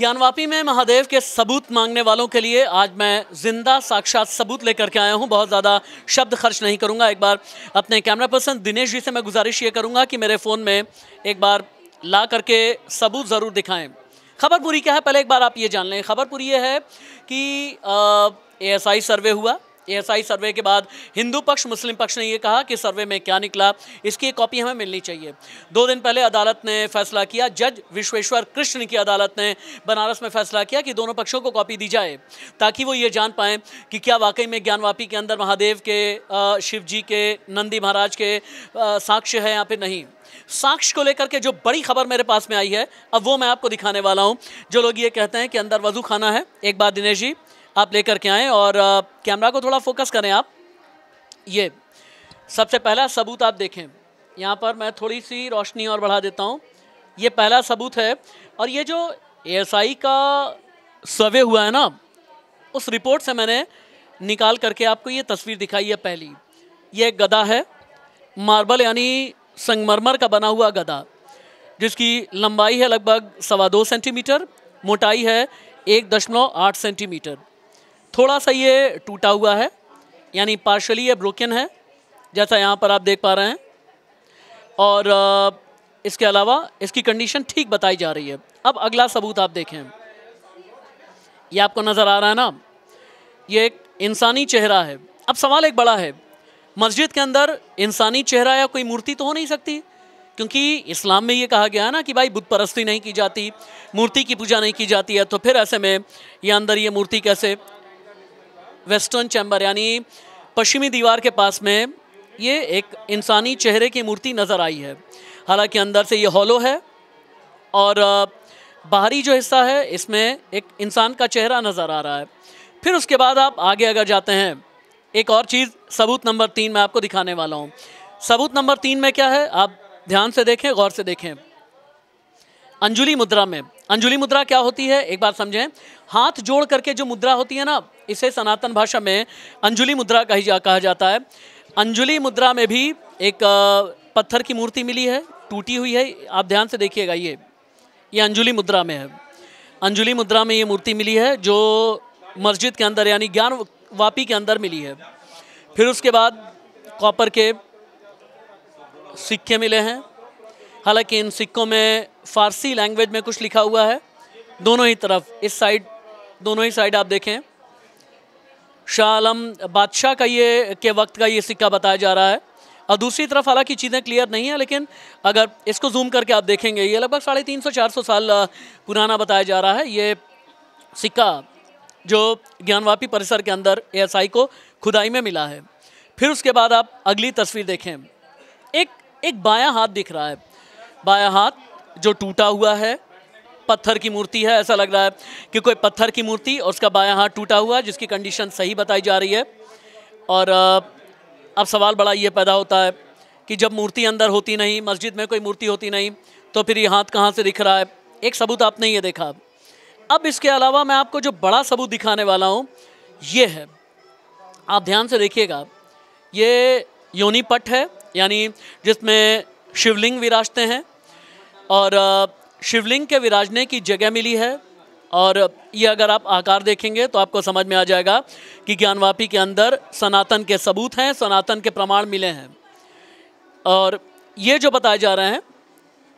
ज्ञानवापी में महादेव के सबूत मांगने वालों के लिए आज मैं जिंदा साक्षात सबूत लेकर के आया हूं बहुत ज़्यादा शब्द खर्च नहीं करूंगा एक बार अपने कैमरा पर्सन दिनेश जी से मैं गुजारिश ये करूंगा कि मेरे फ़ोन में एक बार ला करके सबूत ज़रूर दिखाएं खबर पूरी क्या है पहले एक बार आप ये जान लें खबर पूरी ये है कि ए सर्वे हुआ एएसआई सर्वे के बाद हिंदू पक्ष मुस्लिम पक्ष ने यह कहा कि सर्वे में क्या निकला इसकी एक कॉपी हमें मिलनी चाहिए दो दिन पहले अदालत ने फैसला किया जज विश्वेश्वर कृष्ण की अदालत ने बनारस में फैसला किया कि दोनों पक्षों को कॉपी दी जाए ताकि वो ये जान पाएँ कि क्या वाकई में ज्ञानवापी के अंदर महादेव के शिव जी के नंदी महाराज के साक्ष्य है या फिर नहीं साक्ष्य को लेकर के जो बड़ी खबर मेरे पास में आई है अब वो मैं आपको दिखाने वाला हूँ जो लोग ये कहते हैं कि अंदर वजू खाना है एक बात दिनेश जी आप लेकर के आएँ और कैमरा को थोड़ा फोकस करें आप ये सबसे पहला सबूत आप देखें यहाँ पर मैं थोड़ी सी रोशनी और बढ़ा देता हूँ ये पहला सबूत है और ये जो एएसआई का सर्वे हुआ है ना उस रिपोर्ट से मैंने निकाल करके आपको ये तस्वीर दिखाई है पहली ये एक गदा है मार्बल यानी संगमरमर का बना हुआ गदा जिसकी लंबाई है लगभग सवा दो सेंटीमीटर मोटाई है एक दशमलव आठ सेंटीमीटर थोड़ा सा ये टूटा हुआ है यानी पार्शली ये ब्रोकन है जैसा यहाँ पर आप देख पा रहे हैं और इसके अलावा इसकी कंडीशन ठीक बताई जा रही है अब अगला सबूत आप देखें ये आपको नज़र आ रहा है ना ये एक इंसानी चेहरा है अब सवाल एक बड़ा है मस्जिद के अंदर इंसानी चेहरा या कोई मूर्ति तो हो नहीं सकती क्योंकि इस्लाम में ये कहा गया है ना कि भाई बुद्ध परस्ती नहीं की जाती मूर्ति की पूजा नहीं की जाती है तो फिर ऐसे में ये अंदर ये मूर्ति कैसे वेस्टर्न चैम्बर यानी पश्चिमी दीवार के पास में ये एक इंसानी चेहरे की मूर्ति नज़र आई है हालांकि अंदर से ये हॉलो है और बाहरी जो हिस्सा है इसमें एक इंसान का चेहरा नज़र आ रहा है फिर उसके बाद आप आगे अगर जाते हैं एक और चीज़ सबूत नंबर तीन मैं आपको दिखाने वाला हूँ सबूत नंबर तीन में क्या है आप ध्यान से देखें गौर से देखें अंजुली मुद्रा में अंजुली मुद्रा क्या होती है एक बार समझें हाथ जोड़ करके जो मुद्रा होती है ना इसे सनातन भाषा में अंजुली मुद्रा कही जा कहा जाता है अंजुली मुद्रा में भी एक पत्थर की मूर्ति मिली है टूटी हुई है आप ध्यान से देखिएगा ये ये अंजुली मुद्रा में है अंजुली मुद्रा में ये मूर्ति मिली है जो मस्जिद के अंदर यानी ज्ञान वापी के अंदर मिली है फिर उसके बाद कॉपर के सिक्के मिले हैं हालांकि इन सिक्कों में फारसी लैंग्वेज में कुछ लिखा हुआ है दोनों ही तरफ इस साइड दोनों ही साइड आप देखें शाह आलम बादशाह का ये के वक्त का ये सिक्का बताया जा रहा है और दूसरी तरफ हालांकि चीज़ें क्लियर नहीं है लेकिन अगर इसको जूम करके आप देखेंगे ये लगभग साढ़े तीन सौ चार सौ साल पुराना बताया जा रहा है ये सिक्का जो ज्ञानवापी परिसर के अंदर एएसआई को खुदाई में मिला है फिर उसके बाद आप अगली तस्वीर देखें एक एक बायां हाथ दिख रहा है बायां हाथ जो टूटा हुआ है पत्थर की मूर्ति है ऐसा लग रहा है कि कोई पत्थर की मूर्ति और उसका बाया हाथ टूटा हुआ है जिसकी कंडीशन सही बताई जा रही है और अब सवाल बड़ा ये पैदा होता है कि जब मूर्ति अंदर होती नहीं मस्जिद में कोई मूर्ति होती नहीं तो फिर ये हाथ कहाँ से दिख रहा है एक सबूत आपने ये देखा अब इसके अलावा मैं आपको जो बड़ा सबूत दिखाने वाला हूँ ये है आप ध्यान से देखिएगा ये योनीपट है यानी जिसमें शिवलिंग विराजते हैं और शिवलिंग के विराजने की जगह मिली है और ये अगर आप आकार देखेंगे तो आपको समझ में आ जाएगा कि ज्ञानवापी के अंदर सनातन के सबूत हैं सनातन के प्रमाण मिले हैं और ये जो बताए जा रहे हैं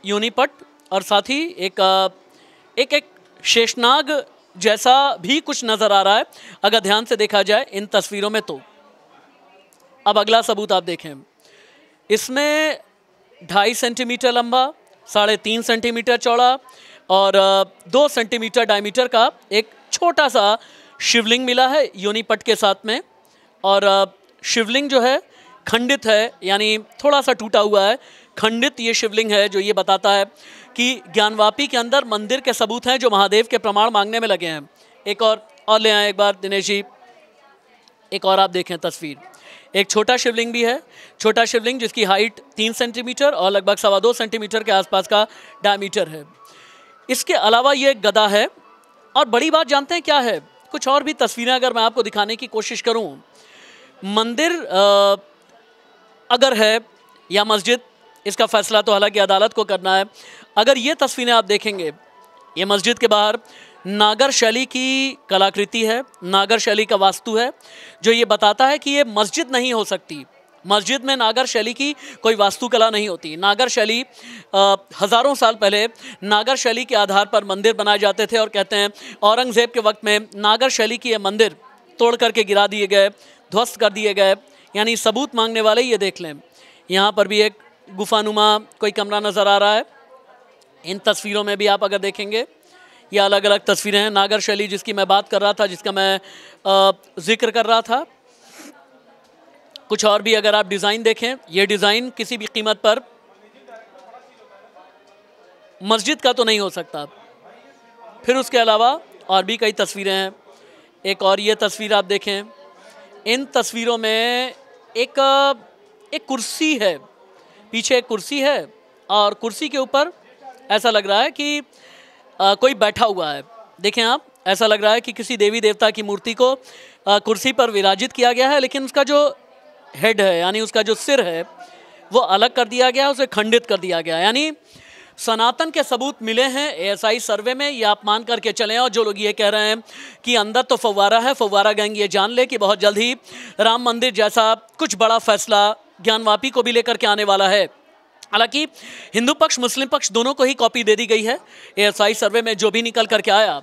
यूनिपट और साथ ही एक एक एक शेषनाग जैसा भी कुछ नज़र आ रहा है अगर ध्यान से देखा जाए इन तस्वीरों में तो अब अगला सबूत आप देखें इसमें ढाई सेंटीमीटर लंबा साढ़े तीन सेंटीमीटर चौड़ा और दो सेंटीमीटर डायमीटर का एक छोटा सा शिवलिंग मिला है योनीपट के साथ में और शिवलिंग जो है खंडित है यानी थोड़ा सा टूटा हुआ है खंडित ये शिवलिंग है जो ये बताता है कि ज्ञानवापी के अंदर मंदिर के सबूत हैं जो महादेव के प्रमाण मांगने में लगे हैं एक और और ले आए एक बार दिनेश जी एक और आप देखें तस्वीर एक छोटा शिवलिंग भी है छोटा शिवलिंग जिसकी हाइट तीन सेंटीमीटर और लगभग सवा दो सेंटीमीटर के आसपास का डायमीटर है इसके अलावा ये गदा है और बड़ी बात जानते हैं क्या है कुछ और भी तस्वीरें अगर मैं आपको दिखाने की कोशिश करूं मंदिर अगर है या मस्जिद इसका फैसला तो हालांकि अदालत को करना है अगर ये तस्वीरें आप देखेंगे ये मस्जिद के बाहर नागर शैली की कलाकृति है नागर शैली का वास्तु है जो ये बताता है कि ये मस्जिद नहीं हो सकती मस्जिद में नागर शैली की कोई वास्तुकला नहीं होती नागर शैली हज़ारों साल पहले नागर शैली के आधार पर मंदिर बनाए जाते थे और कहते हैं औरंगज़ेब के वक्त में नागर शैली की ये मंदिर तोड़ करके गिरा दिए गए ध्वस्त कर दिए गए यानी सबूत मांगने वाले ये देख लें यहाँ पर भी एक गुफानुमा कोई कमरा नज़र आ रहा है इन तस्वीरों में भी आप अगर देखेंगे ये अलग अलग तस्वीरें हैं नागर शैली जिसकी मैं बात कर रहा था जिसका मैं जिक्र कर रहा था कुछ और भी अगर आप डिज़ाइन देखें ये डिज़ाइन किसी भी कीमत पर मस्जिद का तो नहीं हो सकता फिर उसके अलावा और भी कई तस्वीरें हैं एक और ये तस्वीर आप देखें इन तस्वीरों में एक एक कुर्सी है पीछे एक कुर्सी है और कुर्सी के ऊपर ऐसा लग रहा है कि आ, कोई बैठा हुआ है देखें आप ऐसा लग रहा है कि किसी देवी देवता की मूर्ति को आ, कुर्सी पर विराजित किया गया है लेकिन उसका जो हेड है यानी उसका जो सिर है वो अलग कर दिया गया उसे खंडित कर दिया गया यानी सनातन के सबूत मिले हैं एएसआई सर्वे में ये आप मान करके चले और जो लोग ये कह रहे हैं कि अंदर तो फवारा है फवारा गैंग ये जान ले कि बहुत जल्द ही राम मंदिर जैसा कुछ बड़ा फैसला ज्ञानवापी को भी लेकर के आने वाला है हालांकि हिंदू पक्ष मुस्लिम पक्ष दोनों को ही कॉपी दे दी गई है एएसआई सर्वे में जो भी निकल करके आया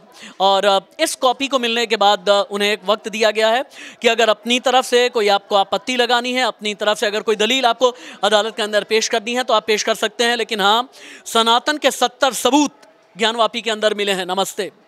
और इस कॉपी को मिलने के बाद उन्हें एक वक्त दिया गया है कि अगर अपनी तरफ से कोई आपको आपत्ति लगानी है अपनी तरफ से अगर कोई दलील आपको अदालत के अंदर पेश करनी है तो आप पेश कर सकते हैं लेकिन हाँ सनातन के सत्तर सबूत ज्ञानवापी के अंदर मिले हैं नमस्ते